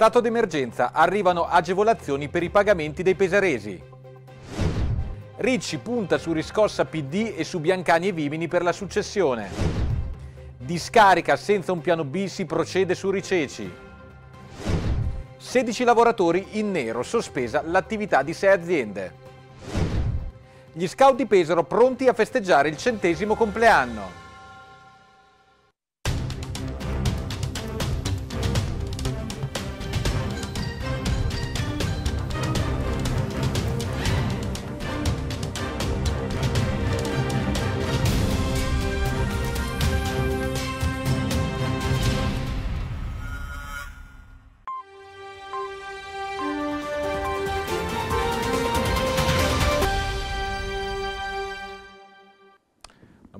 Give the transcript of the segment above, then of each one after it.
Stato d'emergenza arrivano agevolazioni per i pagamenti dei pesaresi. Ricci punta su riscossa PD e su Biancani e Vimini per la successione. Discarica senza un piano B si procede su Riceci. 16 lavoratori in nero, sospesa l'attività di 6 aziende. Gli scout di Pesaro pronti a festeggiare il centesimo compleanno.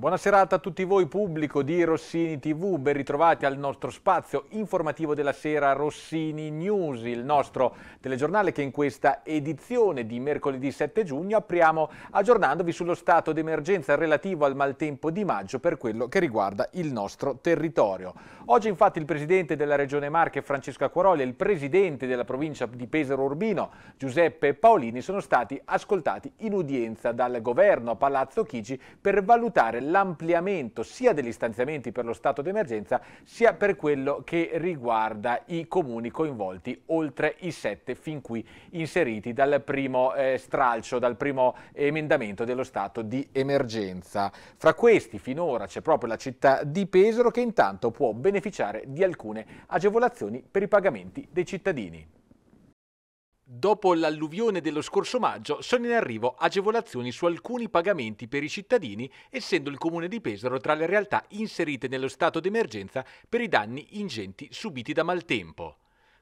Buona serata a tutti voi pubblico di Rossini TV, ben ritrovati al nostro spazio informativo della sera Rossini News, il nostro telegiornale che in questa edizione di mercoledì 7 giugno apriamo aggiornandovi sullo stato d'emergenza relativo al maltempo di maggio per quello che riguarda il nostro territorio. Oggi infatti il presidente della regione Marche Francesco Acquaroli e il presidente della provincia di Pesaro Urbino Giuseppe Paolini sono stati ascoltati in udienza dal governo a Palazzo Chigi per valutare l'ampliamento sia degli stanziamenti per lo stato d'emergenza sia per quello che riguarda i comuni coinvolti oltre i sette fin qui inseriti dal primo eh, stralcio, dal primo emendamento dello stato di emergenza. Fra questi finora c'è proprio la città di Pesaro che intanto può beneficiare di alcune agevolazioni per i pagamenti dei cittadini. Dopo l'alluvione dello scorso maggio sono in arrivo agevolazioni su alcuni pagamenti per i cittadini, essendo il comune di Pesaro tra le realtà inserite nello stato d'emergenza per i danni ingenti subiti da maltempo.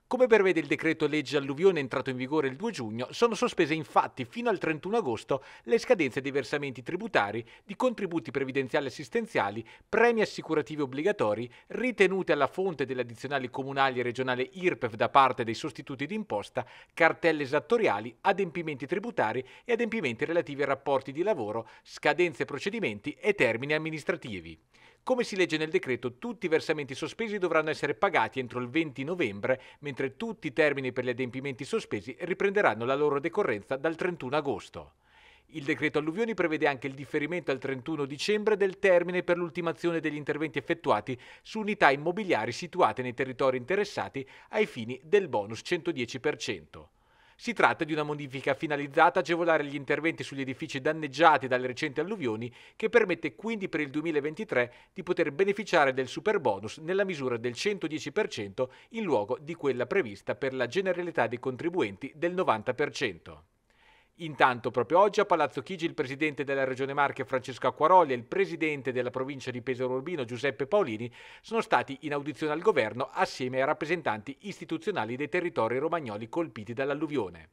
Come prevede il decreto legge alluvione entrato in vigore il 2 giugno, sono sospese infatti fino al 31 agosto le scadenze dei versamenti tributari di contributi previdenziali assistenziali, premi assicurativi obbligatori, ritenute alla fonte delle addizionali comunali e regionali IRPEF da parte dei sostituti d'imposta, cartelle esattoriali, adempimenti tributari e adempimenti relativi ai rapporti di lavoro, scadenze procedimenti e termini amministrativi. Come si legge nel decreto, tutti i versamenti sospesi dovranno essere pagati entro il 20 novembre, mentre tutti i termini per gli adempimenti sospesi riprenderanno la loro decorrenza dal 31 agosto. Il decreto alluvioni prevede anche il differimento al 31 dicembre del termine per l'ultimazione degli interventi effettuati su unità immobiliari situate nei territori interessati ai fini del bonus 110%. Si tratta di una modifica finalizzata a agevolare gli interventi sugli edifici danneggiati dalle recenti alluvioni che permette quindi per il 2023 di poter beneficiare del super bonus nella misura del 110% in luogo di quella prevista per la generalità dei contribuenti del 90%. Intanto proprio oggi a Palazzo Chigi il presidente della Regione Marche Francesco Acquaroli e il presidente della provincia di Pesaro Urbino Giuseppe Paolini sono stati in audizione al governo assieme ai rappresentanti istituzionali dei territori romagnoli colpiti dall'alluvione.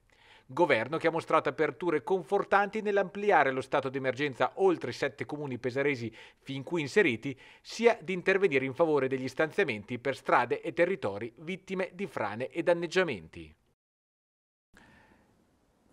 Governo che ha mostrato aperture confortanti nell'ampliare lo stato d'emergenza oltre i sette comuni pesaresi fin qui inseriti, sia di intervenire in favore degli stanziamenti per strade e territori vittime di frane e danneggiamenti.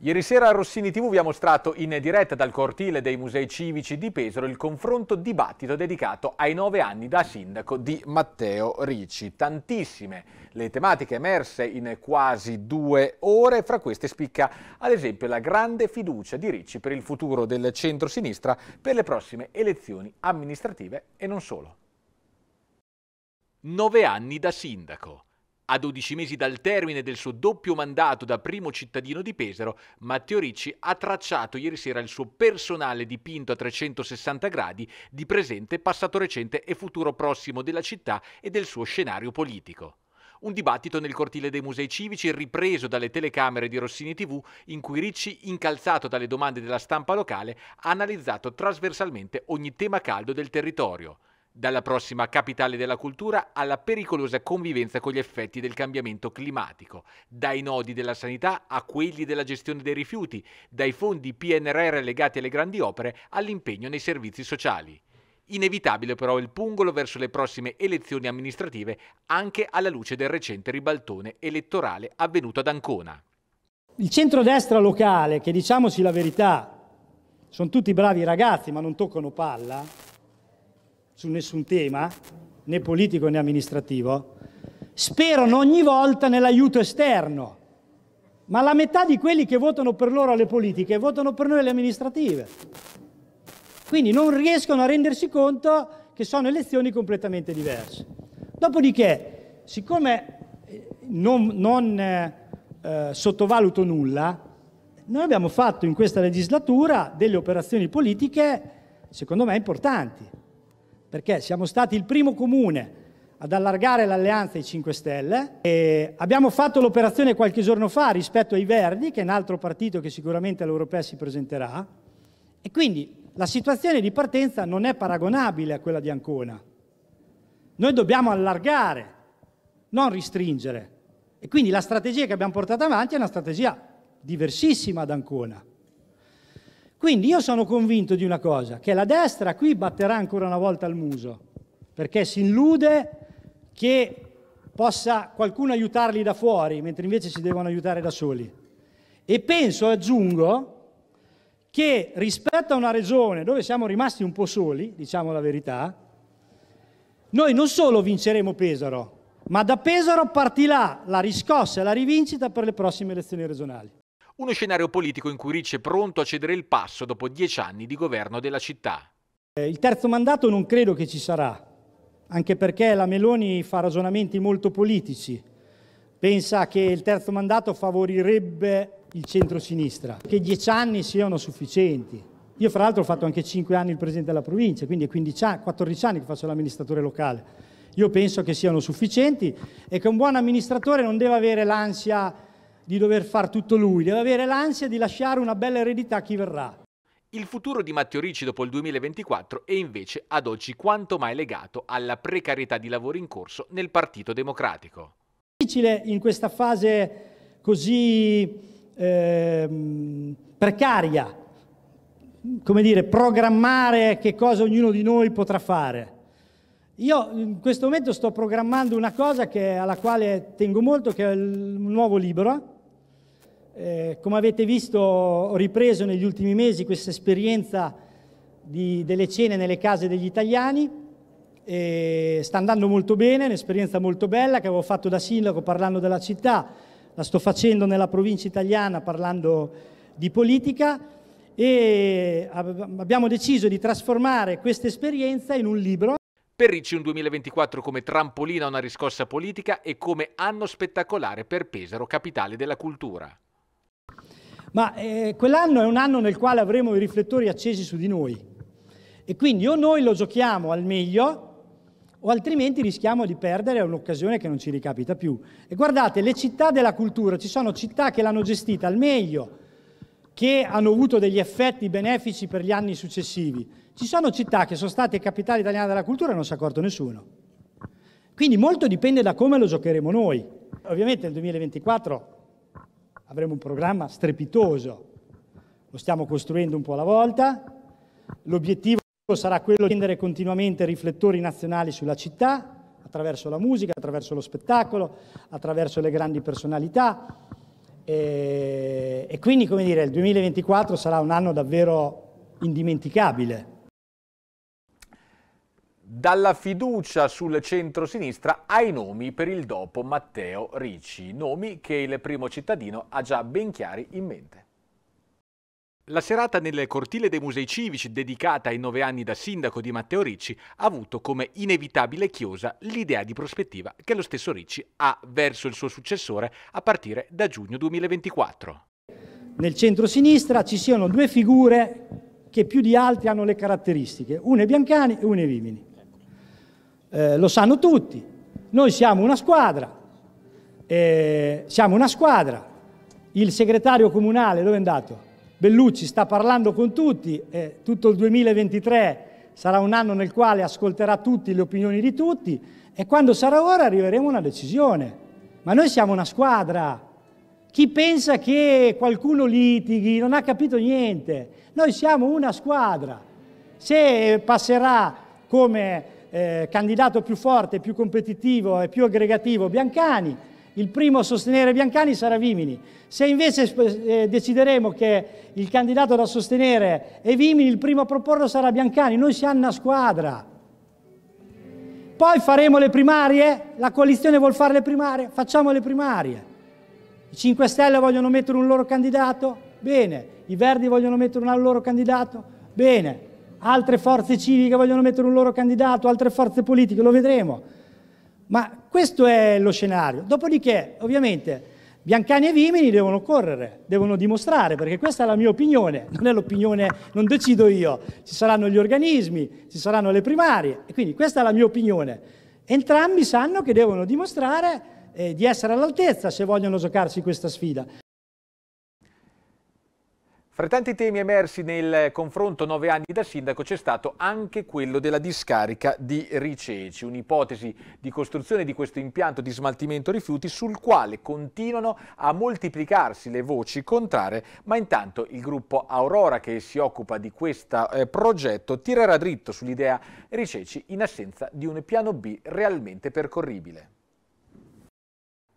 Ieri sera a Rossini TV vi ha mostrato in diretta dal cortile dei Musei Civici di Pesaro il confronto dibattito dedicato ai nove anni da sindaco di Matteo Ricci. Tantissime le tematiche emerse in quasi due ore, fra queste spicca ad esempio la grande fiducia di Ricci per il futuro del centro-sinistra per le prossime elezioni amministrative e non solo. Nove anni da sindaco. A 12 mesi dal termine del suo doppio mandato da primo cittadino di Pesaro, Matteo Ricci ha tracciato ieri sera il suo personale dipinto a 360 gradi di presente, passato recente e futuro prossimo della città e del suo scenario politico. Un dibattito nel cortile dei musei civici ripreso dalle telecamere di Rossini TV in cui Ricci, incalzato dalle domande della stampa locale, ha analizzato trasversalmente ogni tema caldo del territorio dalla prossima capitale della cultura alla pericolosa convivenza con gli effetti del cambiamento climatico, dai nodi della sanità a quelli della gestione dei rifiuti, dai fondi PNRR legati alle grandi opere all'impegno nei servizi sociali. Inevitabile però il pungolo verso le prossime elezioni amministrative anche alla luce del recente ribaltone elettorale avvenuto ad Ancona. Il centrodestra locale, che diciamoci la verità, sono tutti bravi ragazzi ma non toccano palla, su nessun tema, né politico né amministrativo, sperano ogni volta nell'aiuto esterno. Ma la metà di quelli che votano per loro alle politiche votano per noi alle amministrative. Quindi non riescono a rendersi conto che sono elezioni completamente diverse. Dopodiché, siccome eh, non, non eh, eh, sottovaluto nulla, noi abbiamo fatto in questa legislatura delle operazioni politiche, secondo me, importanti perché siamo stati il primo comune ad allargare l'alleanza ai 5 Stelle e abbiamo fatto l'operazione qualche giorno fa rispetto ai Verdi, che è un altro partito che sicuramente all'Europea si presenterà, e quindi la situazione di partenza non è paragonabile a quella di Ancona. Noi dobbiamo allargare, non ristringere. E quindi la strategia che abbiamo portato avanti è una strategia diversissima ad Ancona. Quindi io sono convinto di una cosa, che la destra qui batterà ancora una volta il muso, perché si illude che possa qualcuno aiutarli da fuori, mentre invece si devono aiutare da soli. E penso, aggiungo, che rispetto a una regione dove siamo rimasti un po' soli, diciamo la verità, noi non solo vinceremo Pesaro, ma da Pesaro partirà la riscossa e la rivincita per le prossime elezioni regionali. Uno scenario politico in cui Ricci è pronto a cedere il passo dopo dieci anni di governo della città. Eh, il terzo mandato non credo che ci sarà, anche perché la Meloni fa ragionamenti molto politici. Pensa che il terzo mandato favorirebbe il centro-sinistra, che dieci anni siano sufficienti. Io fra l'altro ho fatto anche cinque anni il presidente della provincia, quindi è anni, 14 anni che faccio l'amministratore locale. Io penso che siano sufficienti e che un buon amministratore non deve avere l'ansia di dover far tutto lui, deve avere l'ansia di lasciare una bella eredità a chi verrà. Il futuro di Matteo Ricci dopo il 2024 è invece ad oggi quanto mai legato alla precarietà di lavoro in corso nel Partito Democratico. È difficile in questa fase così eh, precaria, come dire, programmare che cosa ognuno di noi potrà fare. Io in questo momento sto programmando una cosa che, alla quale tengo molto, che è il nuovo libro, eh, come avete visto ho ripreso negli ultimi mesi questa esperienza di, delle cene nelle case degli italiani, e sta andando molto bene, un'esperienza molto bella che avevo fatto da sindaco parlando della città, la sto facendo nella provincia italiana parlando di politica e abbiamo deciso di trasformare questa esperienza in un libro. Per Ricci un 2024 come trampolina a una riscossa politica e come anno spettacolare per Pesaro, capitale della cultura. Ma eh, quell'anno è un anno nel quale avremo i riflettori accesi su di noi. E quindi o noi lo giochiamo al meglio o altrimenti rischiamo di perdere un'occasione che non ci ricapita più. E guardate, le città della cultura, ci sono città che l'hanno gestita al meglio, che hanno avuto degli effetti benefici per gli anni successivi. Ci sono città che sono state capitale italiana della cultura e non si è accorto nessuno. Quindi molto dipende da come lo giocheremo noi. Ovviamente il 2024 avremo un programma strepitoso, lo stiamo costruendo un po' alla volta, l'obiettivo sarà quello di rendere continuamente riflettori nazionali sulla città, attraverso la musica, attraverso lo spettacolo, attraverso le grandi personalità e, e quindi come dire il 2024 sarà un anno davvero indimenticabile dalla fiducia sul centro-sinistra ai nomi per il dopo Matteo Ricci, nomi che il primo cittadino ha già ben chiari in mente. La serata nel cortile dei musei civici dedicata ai nove anni da sindaco di Matteo Ricci ha avuto come inevitabile chiosa l'idea di prospettiva che lo stesso Ricci ha verso il suo successore a partire da giugno 2024. Nel centro-sinistra ci siano due figure che più di altri hanno le caratteristiche, una è Biancani e una è Vimini. Eh, lo sanno tutti. Noi siamo una squadra, eh, siamo una squadra. Il segretario comunale, dove è andato? Bellucci sta parlando con tutti, eh, tutto il 2023 sarà un anno nel quale ascolterà tutti le opinioni di tutti e quando sarà ora arriveremo a una decisione. Ma noi siamo una squadra. Chi pensa che qualcuno litighi non ha capito niente. Noi siamo una squadra. Se passerà come eh, candidato più forte, più competitivo e più aggregativo Biancani, il primo a sostenere Biancani sarà Vimini. Se invece eh, decideremo che il candidato da sostenere è Vimini, il primo a proporlo sarà Biancani. Noi siamo una squadra. Poi faremo le primarie? La coalizione vuole fare le primarie? Facciamo le primarie. I 5 Stelle vogliono mettere un loro candidato? Bene. I Verdi vogliono mettere un loro candidato? Bene altre forze civiche vogliono mettere un loro candidato, altre forze politiche, lo vedremo. Ma questo è lo scenario. Dopodiché, ovviamente, Biancani e Vimini devono correre, devono dimostrare, perché questa è la mia opinione, non è l'opinione, non decido io. Ci saranno gli organismi, ci saranno le primarie, e quindi questa è la mia opinione. Entrambi sanno che devono dimostrare eh, di essere all'altezza se vogliono giocarsi questa sfida. Fra i tanti temi emersi nel confronto nove anni da sindaco c'è stato anche quello della discarica di Riceci, un'ipotesi di costruzione di questo impianto di smaltimento rifiuti sul quale continuano a moltiplicarsi le voci contrarie, ma intanto il gruppo Aurora che si occupa di questo eh, progetto tirerà dritto sull'idea Riceci in assenza di un piano B realmente percorribile.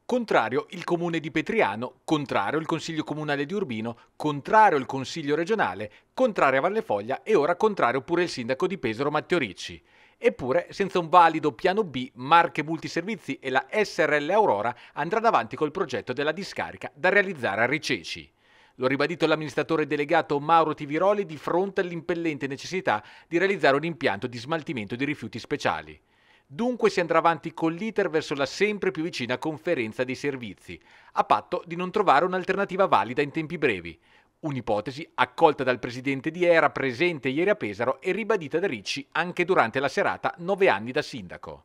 Contrario il comune di Petriano, contrario il consiglio comunale di Urbino, contrario il consiglio regionale, contrario a Valle Foglia e ora contrario pure il sindaco di Pesaro Matteo Ricci. Eppure, senza un valido piano B, Marche Multiservizi e la SRL Aurora andranno avanti col progetto della discarica da realizzare a Riceci. Lo ha ribadito l'amministratore delegato Mauro Tiviroli di fronte all'impellente necessità di realizzare un impianto di smaltimento di rifiuti speciali. Dunque si andrà avanti con l'iter verso la sempre più vicina conferenza dei servizi, a patto di non trovare un'alternativa valida in tempi brevi. Un'ipotesi accolta dal presidente di ERA presente ieri a Pesaro e ribadita da Ricci anche durante la serata nove anni da sindaco.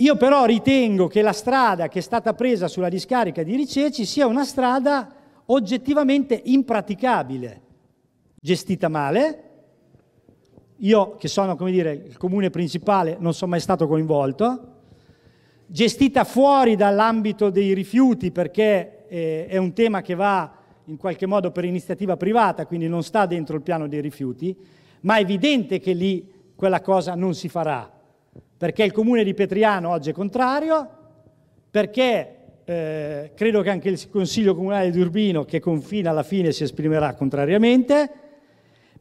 Io però ritengo che la strada che è stata presa sulla discarica di Riceci sia una strada oggettivamente impraticabile, gestita male, io, che sono come dire, il comune principale, non sono mai stato coinvolto. Gestita fuori dall'ambito dei rifiuti perché eh, è un tema che va in qualche modo per iniziativa privata, quindi non sta dentro il piano dei rifiuti, ma è evidente che lì quella cosa non si farà, perché il comune di Petriano oggi è contrario, perché eh, credo che anche il Consiglio Comunale di Urbino, che confina alla fine, si esprimerà contrariamente,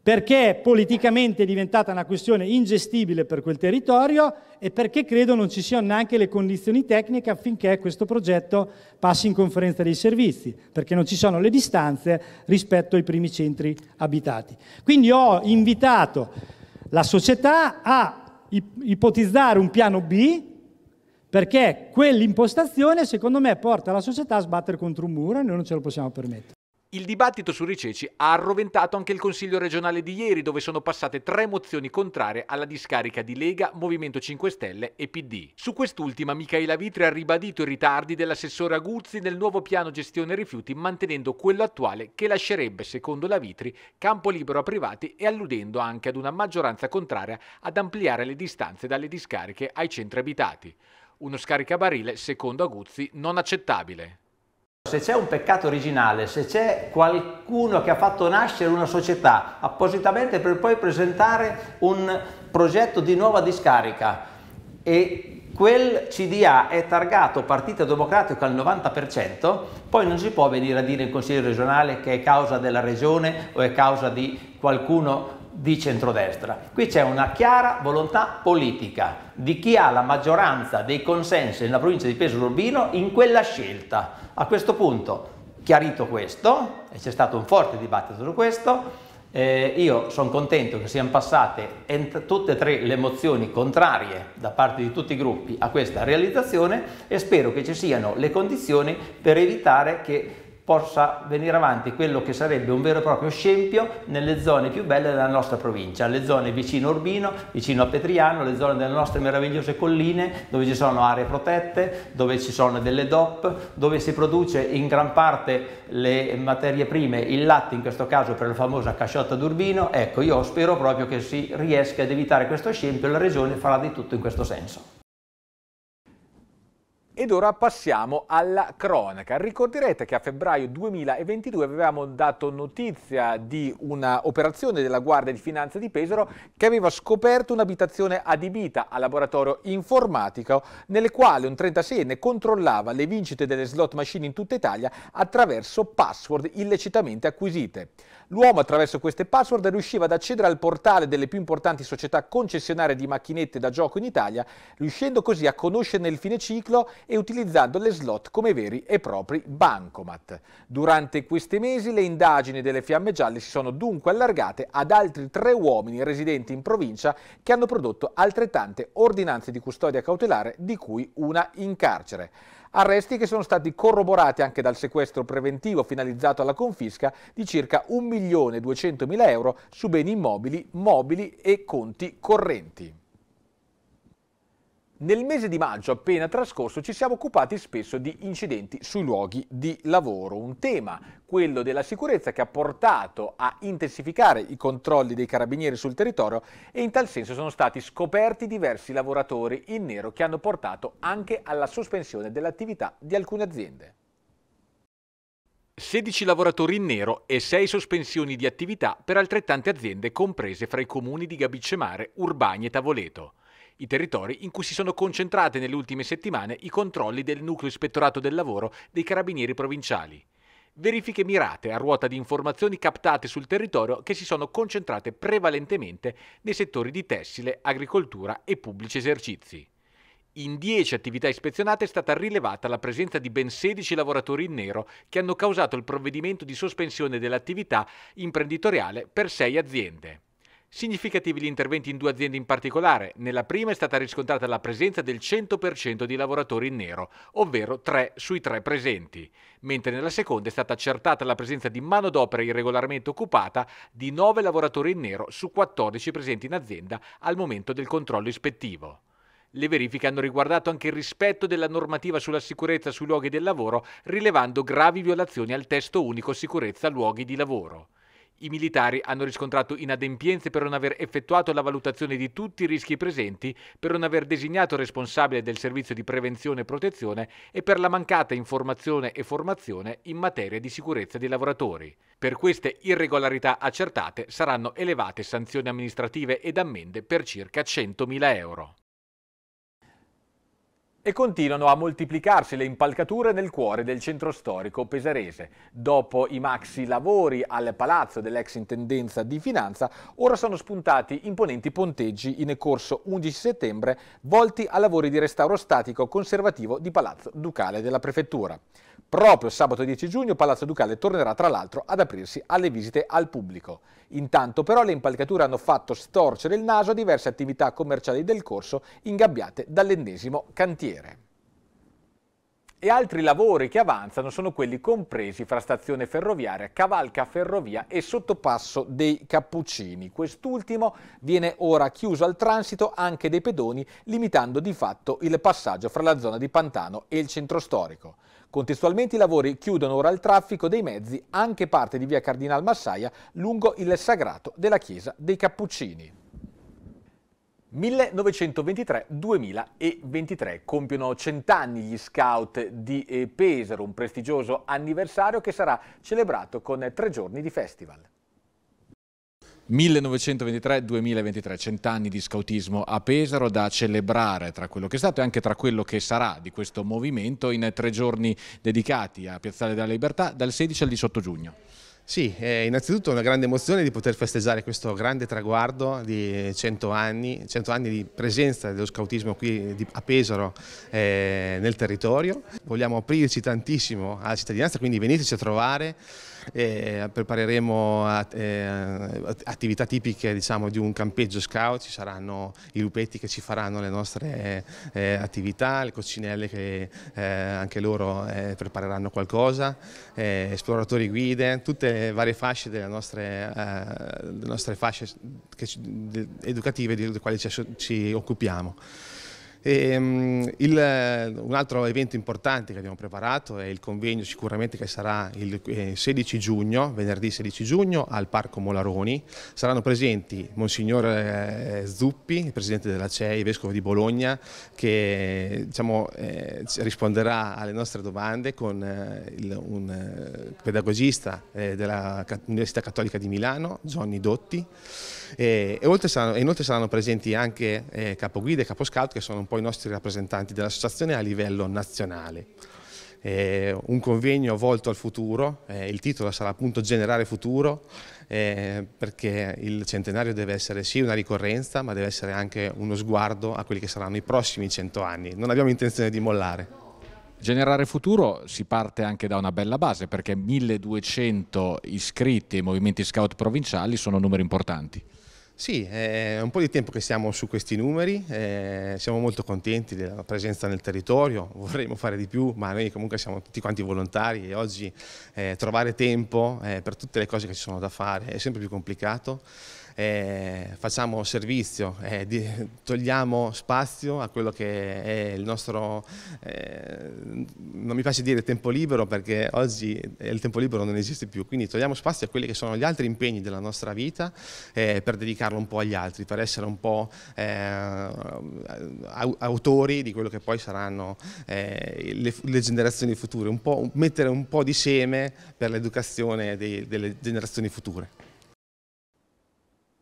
perché politicamente è diventata una questione ingestibile per quel territorio e perché credo non ci siano neanche le condizioni tecniche affinché questo progetto passi in conferenza dei servizi, perché non ci sono le distanze rispetto ai primi centri abitati. Quindi ho invitato la società a ipotizzare un piano B perché quell'impostazione secondo me porta la società a sbattere contro un muro e noi non ce lo possiamo permettere. Il dibattito su Riceci ha arroventato anche il Consiglio regionale di ieri, dove sono passate tre mozioni contrarie alla discarica di Lega, Movimento 5 Stelle e PD. Su quest'ultima Michaela Vitri ha ribadito i ritardi dell'assessore Aguzzi nel nuovo piano gestione rifiuti, mantenendo quello attuale che lascerebbe, secondo la Vitri, campo libero a privati e alludendo anche ad una maggioranza contraria ad ampliare le distanze dalle discariche ai centri abitati. Uno scaricabarile, secondo Aguzzi, non accettabile. Se c'è un peccato originale, se c'è qualcuno che ha fatto nascere una società appositamente per poi presentare un progetto di nuova discarica e quel CDA è targato Partito Democratico al 90%, poi non si può venire a dire in Consiglio regionale che è causa della regione o è causa di qualcuno di centrodestra. Qui c'è una chiara volontà politica di chi ha la maggioranza dei consensi nella provincia di Pesaro Urbino in quella scelta. A questo punto, chiarito questo, e c'è stato un forte dibattito su questo, eh, io sono contento che siano passate tutte e tre le mozioni contrarie da parte di tutti i gruppi a questa realizzazione e spero che ci siano le condizioni per evitare che possa venire avanti quello che sarebbe un vero e proprio scempio nelle zone più belle della nostra provincia, le zone vicino Urbino, vicino a Petriano, le zone delle nostre meravigliose colline dove ci sono aree protette, dove ci sono delle DOP, dove si produce in gran parte le materie prime, il latte in questo caso per la famosa casciotta d'Urbino, ecco io spero proprio che si riesca ad evitare questo scempio e la Regione farà di tutto in questo senso. Ed ora passiamo alla cronaca. Ricorderete che a febbraio 2022 avevamo dato notizia di un'operazione della Guardia di Finanza di Pesaro che aveva scoperto un'abitazione adibita a laboratorio informatico nelle quali un 36enne controllava le vincite delle slot machine in tutta Italia attraverso password illecitamente acquisite. L'uomo attraverso queste password riusciva ad accedere al portale delle più importanti società concessionarie di macchinette da gioco in Italia, riuscendo così a conoscerne il fine ciclo e utilizzando le slot come veri e propri bancomat. Durante questi mesi le indagini delle Fiamme Gialle si sono dunque allargate ad altri tre uomini residenti in provincia che hanno prodotto altrettante ordinanze di custodia cautelare, di cui una in carcere. Arresti che sono stati corroborati anche dal sequestro preventivo finalizzato alla confisca di circa 1.200.000 euro su beni immobili, mobili e conti correnti. Nel mese di maggio appena trascorso ci siamo occupati spesso di incidenti sui luoghi di lavoro, un tema, quello della sicurezza, che ha portato a intensificare i controlli dei carabinieri sul territorio e in tal senso sono stati scoperti diversi lavoratori in nero che hanno portato anche alla sospensione dell'attività di alcune aziende. 16 lavoratori in nero e 6 sospensioni di attività per altrettante aziende comprese fra i comuni di Gabicemare, Urbani e Tavoleto i territori in cui si sono concentrate nelle ultime settimane i controlli del nucleo ispettorato del lavoro dei carabinieri provinciali. Verifiche mirate a ruota di informazioni captate sul territorio che si sono concentrate prevalentemente nei settori di tessile, agricoltura e pubblici esercizi. In 10 attività ispezionate è stata rilevata la presenza di ben 16 lavoratori in nero che hanno causato il provvedimento di sospensione dell'attività imprenditoriale per 6 aziende. Significativi gli interventi in due aziende in particolare. Nella prima è stata riscontrata la presenza del 100% di lavoratori in nero, ovvero 3 sui 3 presenti, mentre nella seconda è stata accertata la presenza di manodopera irregolarmente occupata di 9 lavoratori in nero su 14 presenti in azienda al momento del controllo ispettivo. Le verifiche hanno riguardato anche il rispetto della normativa sulla sicurezza sui luoghi del lavoro, rilevando gravi violazioni al testo unico sicurezza luoghi di lavoro i militari hanno riscontrato inadempienze per non aver effettuato la valutazione di tutti i rischi presenti, per non aver designato responsabile del servizio di prevenzione e protezione e per la mancata informazione e formazione in materia di sicurezza dei lavoratori. Per queste irregolarità accertate saranno elevate sanzioni amministrative ed ammende per circa 100.000 euro. E continuano a moltiplicarsi le impalcature nel cuore del centro storico pesarese. Dopo i maxi lavori al palazzo dell'ex intendenza di finanza, ora sono spuntati imponenti ponteggi in corso 11 settembre volti a lavori di restauro statico conservativo di Palazzo Ducale della Prefettura. Proprio sabato 10 giugno Palazzo Ducale tornerà tra l'altro ad aprirsi alle visite al pubblico. Intanto però le impalcature hanno fatto storcere il naso a diverse attività commerciali del corso ingabbiate dall'ennesimo cantiere. E altri lavori che avanzano sono quelli compresi fra stazione ferroviaria, cavalca ferrovia e sottopasso dei Cappuccini. Quest'ultimo viene ora chiuso al transito anche dei pedoni, limitando di fatto il passaggio fra la zona di Pantano e il centro storico. Contestualmente i lavori chiudono ora il traffico dei mezzi anche parte di via Cardinal Massaia lungo il sagrato della chiesa dei Cappuccini. 1923-2023 compiono cent'anni gli scout di eh, Pesaro, un prestigioso anniversario che sarà celebrato con tre giorni di festival. 1923-2023, cent'anni di scautismo a Pesaro da celebrare tra quello che è stato e anche tra quello che sarà di questo movimento in tre giorni dedicati a Piazzale della Libertà dal 16 al 18 giugno. Sì, eh, innanzitutto una grande emozione di poter festeggiare questo grande traguardo di 100 anni, 100 anni di presenza dello scautismo qui a Pesaro eh, nel territorio. Vogliamo aprirci tantissimo alla cittadinanza, quindi veniteci a trovare eh, prepareremo at eh, attività tipiche diciamo, di un campeggio scout, ci saranno i lupetti che ci faranno le nostre eh, attività, le coccinelle che eh, anche loro eh, prepareranno qualcosa, eh, esploratori guide, tutte le varie fasce delle nostre, delle nostre fasce educative di quali ci, ci occupiamo. E, ehm, il, un altro evento importante che abbiamo preparato è il convegno sicuramente che sarà il 16 eh, giugno, venerdì 16 giugno al Parco Molaroni. Saranno presenti Monsignor eh, Zuppi, il Presidente della CEI, Vescovo di Bologna, che diciamo, eh, risponderà alle nostre domande con eh, il, un eh, pedagogista eh, dell'Università Cattolica di Milano, Gianni Dotti e, e saranno, inoltre saranno presenti anche eh, capoguida e caposcout che sono un po' i nostri rappresentanti dell'associazione a livello nazionale. Eh, un convegno volto al futuro, eh, il titolo sarà appunto Generare futuro, eh, perché il centenario deve essere sì una ricorrenza, ma deve essere anche uno sguardo a quelli che saranno i prossimi cento anni. Non abbiamo intenzione di mollare. Generare futuro si parte anche da una bella base perché 1200 iscritti ai movimenti scout provinciali sono numeri importanti. Sì, è un po' di tempo che siamo su questi numeri, eh, siamo molto contenti della presenza nel territorio, vorremmo fare di più, ma noi comunque siamo tutti quanti volontari e oggi eh, trovare tempo eh, per tutte le cose che ci sono da fare è sempre più complicato eh, facciamo servizio, eh, di, togliamo spazio a quello che è il nostro, eh, non mi piace dire tempo libero perché oggi eh, il tempo libero non esiste più, quindi togliamo spazio a quelli che sono gli altri impegni della nostra vita eh, per dedicarlo un po' agli altri, per essere un po' eh, autori di quello che poi saranno le, le, generazioni future, un mettere un po' di seme per l'educazione delle generazioni future.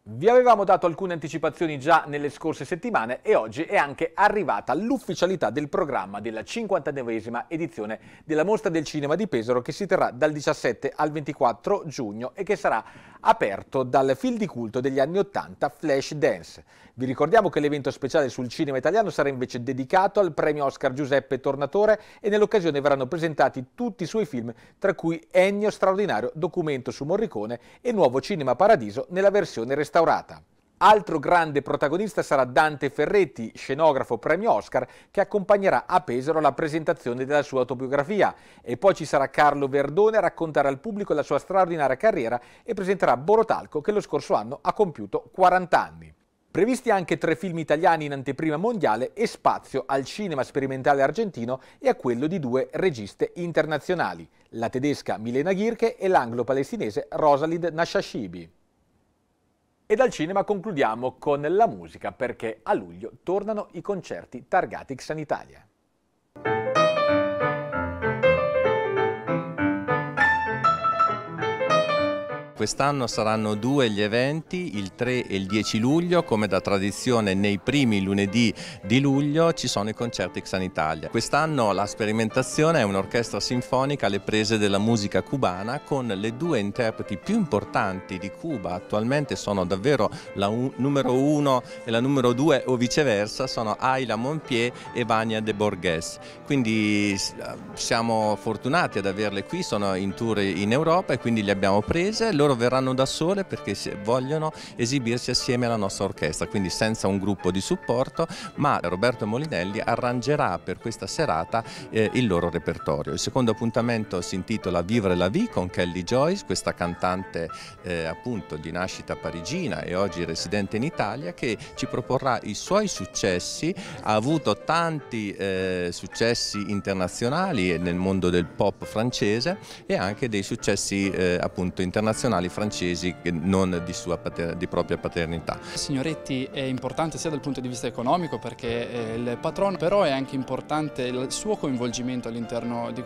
Vi avevamo dato alcune anticipazioni già nelle scorse settimane e oggi è anche arrivata l'ufficialità del programma della 59esima edizione della Mostra del Cinema di Pesaro che si terrà dal 17 al 24 giugno e che sarà aperto dal film di culto degli anni 80 Flash Dance. Vi ricordiamo che l'evento speciale sul cinema italiano sarà invece dedicato al premio Oscar Giuseppe Tornatore e nell'occasione verranno presentati tutti i suoi film, tra cui Ennio Straordinario, Documento su Morricone e Nuovo Cinema Paradiso nella versione restaurata. Altro grande protagonista sarà Dante Ferretti, scenografo premio Oscar, che accompagnerà a Pesaro la presentazione della sua autobiografia. E poi ci sarà Carlo Verdone a raccontare al pubblico la sua straordinaria carriera e presenterà Borotalco che lo scorso anno ha compiuto 40 anni. Previsti anche tre film italiani in anteprima mondiale e spazio al cinema sperimentale argentino e a quello di due registe internazionali, la tedesca Milena Ghirche e l'anglo-palestinese Rosalind Nashashibi. E dal cinema concludiamo con la musica perché a luglio tornano i concerti targati Xan Italia. Quest'anno saranno due gli eventi, il 3 e il 10 luglio, come da tradizione nei primi lunedì di luglio ci sono i concerti Xanitalia. Quest'anno la sperimentazione è un'orchestra sinfonica alle prese della musica cubana con le due interpreti più importanti di Cuba, attualmente sono davvero la un, numero uno e la numero due o viceversa, sono Ayla Montpied e Vania De Borges. Quindi siamo fortunati ad averle qui, sono in tour in Europa e quindi le abbiamo prese. Loro loro verranno da sole perché vogliono esibirsi assieme alla nostra orchestra, quindi senza un gruppo di supporto, ma Roberto Molinelli arrangerà per questa serata eh, il loro repertorio. Il secondo appuntamento si intitola Vivre la vie con Kelly Joyce, questa cantante eh, appunto di nascita parigina e oggi residente in Italia che ci proporrà i suoi successi, ha avuto tanti eh, successi internazionali nel mondo del pop francese e anche dei successi eh, appunto internazionali nazionali francesi non di, pater di propria paternità. Signoretti è importante sia dal punto di vista economico perché è eh, il patrono, però è anche importante il suo coinvolgimento all'interno di,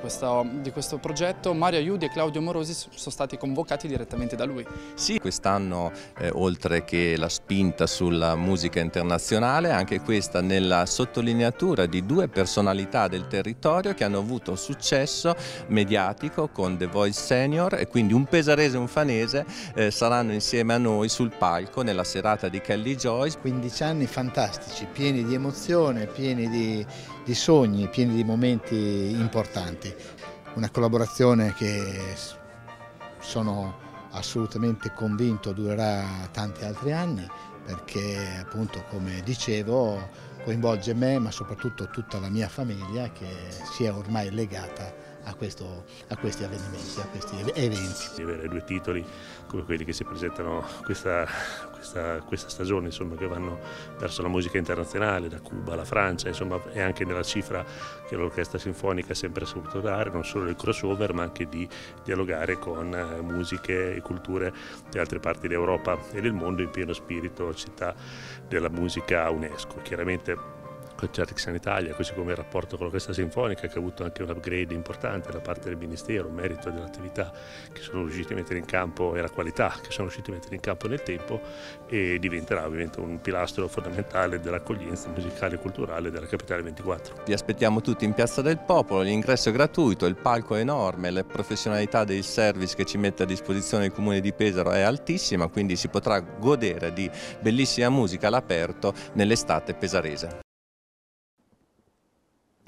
di, questo progetto. Mario Aiudi e Claudio Morosi sono stati convocati direttamente da lui. Sì, quest'anno eh, oltre che la spinta sulla musica internazionale, anche questa nella sottolineatura di due personalità del territorio che hanno avuto successo mediatico con The Voice Senior e quindi un pesarese e un fanese Cremonese eh, saranno insieme a noi sul palco nella serata di Kelly Joyce. 15 anni fantastici, pieni di emozione, pieni di, di sogni, pieni di momenti importanti. Una collaborazione che sono assolutamente convinto durerà tanti altri anni perché appunto come dicevo coinvolge me ma soprattutto tutta la mia famiglia che si è ormai legata a, questo, a questi avvenimenti, a questi eventi. Di avere due titoli come quelli che si presentano questa, questa, questa stagione, insomma, che vanno verso la musica internazionale, da Cuba alla Francia, insomma, è anche nella cifra che l'orchestra sinfonica ha sempre saputo dare, non solo del crossover, ma anche di dialogare con eh, musiche e culture di altre parti d'Europa e del mondo in pieno spirito città della musica UNESCO. Chiaramente Concertix in Italia, così come il rapporto con l'Orchestra Sinfonica che ha avuto anche un upgrade importante da parte del Ministero, un merito dell'attività che sono riusciti a mettere in campo e la qualità che sono riusciti a mettere in campo nel tempo e diventerà ovviamente un pilastro fondamentale dell'accoglienza musicale e culturale della Capitale 24. Vi aspettiamo tutti in Piazza del Popolo, l'ingresso è gratuito, il palco è enorme, la professionalità del service che ci mette a disposizione il Comune di Pesaro è altissima, quindi si potrà godere di bellissima musica all'aperto nell'estate pesarese.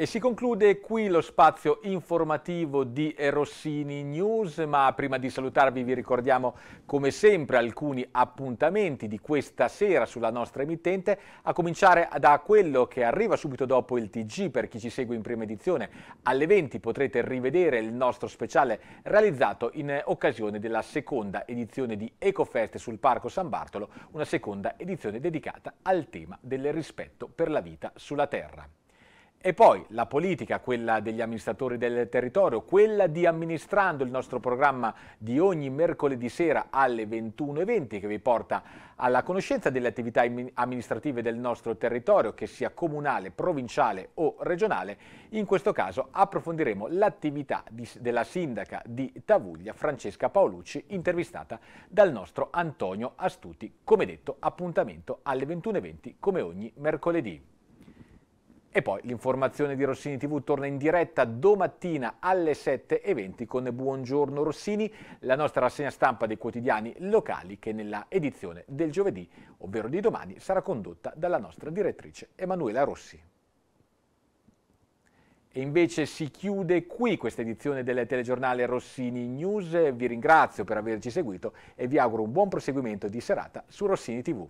E si conclude qui lo spazio informativo di Rossini News, ma prima di salutarvi vi ricordiamo come sempre alcuni appuntamenti di questa sera sulla nostra emittente, a cominciare da quello che arriva subito dopo il TG per chi ci segue in prima edizione. Alle 20 potrete rivedere il nostro speciale realizzato in occasione della seconda edizione di Ecofest sul Parco San Bartolo, una seconda edizione dedicata al tema del rispetto per la vita sulla Terra. E poi la politica, quella degli amministratori del territorio, quella di amministrando il nostro programma di ogni mercoledì sera alle 21.20 che vi porta alla conoscenza delle attività amministrative del nostro territorio, che sia comunale, provinciale o regionale. In questo caso approfondiremo l'attività della sindaca di Tavuglia, Francesca Paolucci, intervistata dal nostro Antonio Astuti. Come detto, appuntamento alle 21.20 come ogni mercoledì. E poi l'informazione di Rossini TV torna in diretta domattina alle 7.20 con Buongiorno Rossini, la nostra rassegna stampa dei quotidiani locali che nella edizione del giovedì, ovvero di domani, sarà condotta dalla nostra direttrice Emanuela Rossi. E invece si chiude qui questa edizione del telegiornale Rossini News. Vi ringrazio per averci seguito e vi auguro un buon proseguimento di serata su Rossini TV.